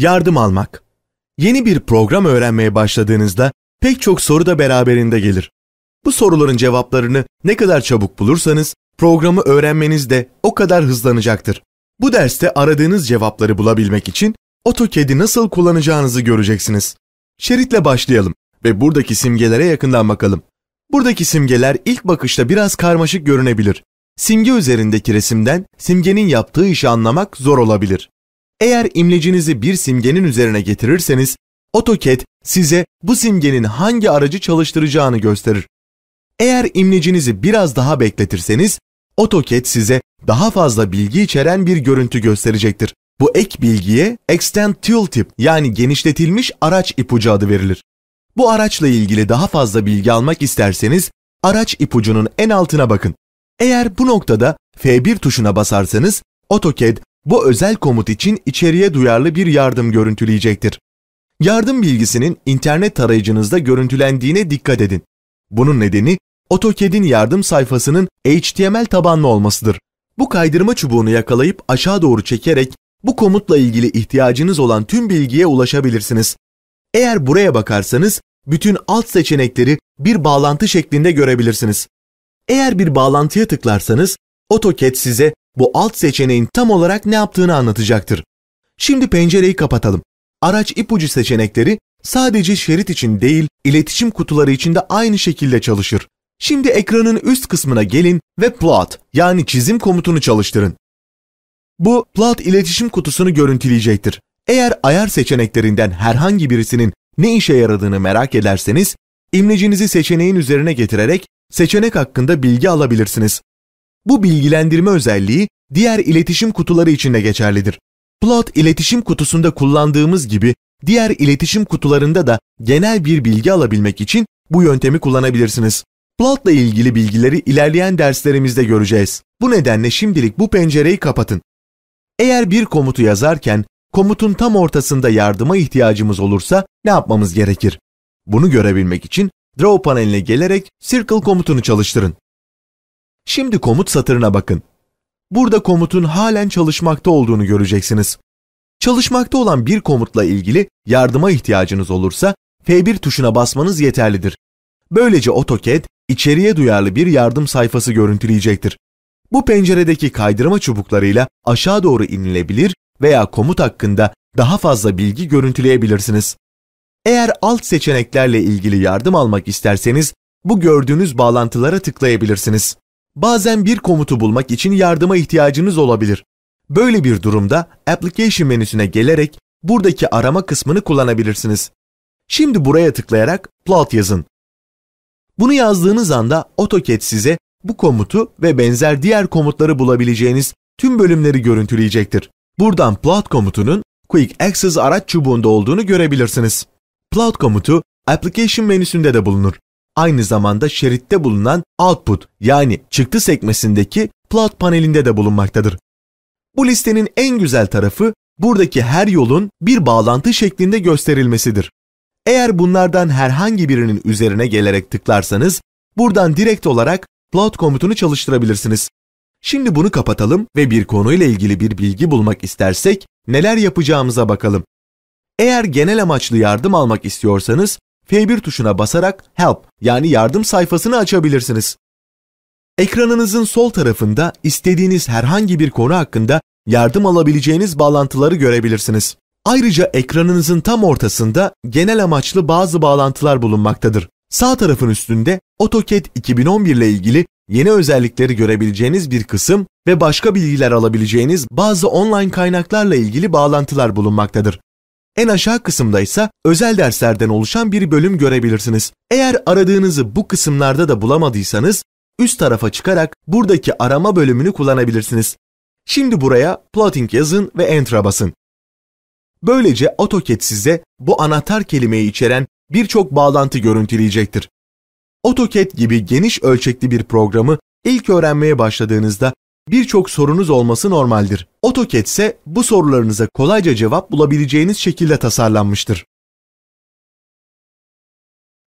yardım almak. Yeni bir program öğrenmeye başladığınızda pek çok soru da beraberinde gelir. Bu soruların cevaplarını ne kadar çabuk bulursanız programı öğrenmeniz de o kadar hızlanacaktır. Bu derste aradığınız cevapları bulabilmek için AutoCAD'i nasıl kullanacağınızı göreceksiniz. Şeritle başlayalım ve buradaki simgelere yakından bakalım. Buradaki simgeler ilk bakışta biraz karmaşık görünebilir. Simge üzerindeki resimden simgenin yaptığı işi anlamak zor olabilir. Eğer imlecinizi bir simgenin üzerine getirirseniz AutoCAD size bu simgenin hangi aracı çalıştıracağını gösterir. Eğer imlecinizi biraz daha bekletirseniz AutoCAD size daha fazla bilgi içeren bir görüntü gösterecektir. Bu ek bilgiye Extend Tooltip yani genişletilmiş araç ipucu adı verilir. Bu araçla ilgili daha fazla bilgi almak isterseniz araç ipucunun en altına bakın. Eğer bu noktada F1 tuşuna basarsanız AutoCAD bu özel komut için içeriye duyarlı bir yardım görüntüleyecektir. Yardım bilgisinin internet tarayıcınızda görüntülendiğine dikkat edin. Bunun nedeni AutoCAD'in yardım sayfasının HTML tabanlı olmasıdır. Bu kaydırma çubuğunu yakalayıp aşağı doğru çekerek bu komutla ilgili ihtiyacınız olan tüm bilgiye ulaşabilirsiniz. Eğer buraya bakarsanız bütün alt seçenekleri bir bağlantı şeklinde görebilirsiniz. Eğer bir bağlantıya tıklarsanız AutoCAD size bu alt seçeneğin tam olarak ne yaptığını anlatacaktır. Şimdi pencereyi kapatalım. Araç ipucu seçenekleri sadece şerit için değil, iletişim kutuları için de aynı şekilde çalışır. Şimdi ekranın üst kısmına gelin ve plot yani çizim komutunu çalıştırın. Bu plot iletişim kutusunu görüntüleyecektir. Eğer ayar seçeneklerinden herhangi birisinin ne işe yaradığını merak ederseniz, imlecinizi seçeneğin üzerine getirerek seçenek hakkında bilgi alabilirsiniz. Bu bilgilendirme özelliği diğer iletişim kutuları için de geçerlidir. Plot iletişim kutusunda kullandığımız gibi diğer iletişim kutularında da genel bir bilgi alabilmek için bu yöntemi kullanabilirsiniz. Plot'la ilgili bilgileri ilerleyen derslerimizde göreceğiz. Bu nedenle şimdilik bu pencereyi kapatın. Eğer bir komutu yazarken komutun tam ortasında yardıma ihtiyacımız olursa ne yapmamız gerekir? Bunu görebilmek için Draw paneline gelerek Circle komutunu çalıştırın. Şimdi komut satırına bakın. Burada komutun halen çalışmakta olduğunu göreceksiniz. Çalışmakta olan bir komutla ilgili yardıma ihtiyacınız olursa F1 tuşuna basmanız yeterlidir. Böylece AutoCAD içeriye duyarlı bir yardım sayfası görüntüleyecektir. Bu penceredeki kaydırma çubuklarıyla aşağı doğru inilebilir veya komut hakkında daha fazla bilgi görüntüleyebilirsiniz. Eğer alt seçeneklerle ilgili yardım almak isterseniz bu gördüğünüz bağlantılara tıklayabilirsiniz. Bazen bir komutu bulmak için yardıma ihtiyacınız olabilir. Böyle bir durumda Application menüsüne gelerek buradaki arama kısmını kullanabilirsiniz. Şimdi buraya tıklayarak plot yazın. Bunu yazdığınız anda AutoCAD size bu komutu ve benzer diğer komutları bulabileceğiniz tüm bölümleri görüntüleyecektir. Buradan plot komutunun Quick Access araç çubuğunda olduğunu görebilirsiniz. Plot komutu Application menüsünde de bulunur aynı zamanda şeritte bulunan output yani çıktı sekmesindeki plot panelinde de bulunmaktadır. Bu listenin en güzel tarafı buradaki her yolun bir bağlantı şeklinde gösterilmesidir. Eğer bunlardan herhangi birinin üzerine gelerek tıklarsanız buradan direkt olarak plot komutunu çalıştırabilirsiniz. Şimdi bunu kapatalım ve bir konuyla ilgili bir bilgi bulmak istersek neler yapacağımıza bakalım. Eğer genel amaçlı yardım almak istiyorsanız F1 tuşuna basarak Help yani yardım sayfasını açabilirsiniz. Ekranınızın sol tarafında istediğiniz herhangi bir konu hakkında yardım alabileceğiniz bağlantıları görebilirsiniz. Ayrıca ekranınızın tam ortasında genel amaçlı bazı bağlantılar bulunmaktadır. Sağ tarafın üstünde AutoCAD 2011 ile ilgili yeni özellikleri görebileceğiniz bir kısım ve başka bilgiler alabileceğiniz bazı online kaynaklarla ilgili bağlantılar bulunmaktadır. En aşağı kısımda ise özel derslerden oluşan bir bölüm görebilirsiniz. Eğer aradığınızı bu kısımlarda da bulamadıysanız üst tarafa çıkarak buradaki arama bölümünü kullanabilirsiniz. Şimdi buraya plotting yazın ve enter'a basın. Böylece AutoCAD size bu anahtar kelimeyi içeren birçok bağlantı görüntüleyecektir. AutoCAD gibi geniş ölçekli bir programı ilk öğrenmeye başladığınızda Birçok sorunuz olması normaldir. AutoCAD ise bu sorularınıza kolayca cevap bulabileceğiniz şekilde tasarlanmıştır.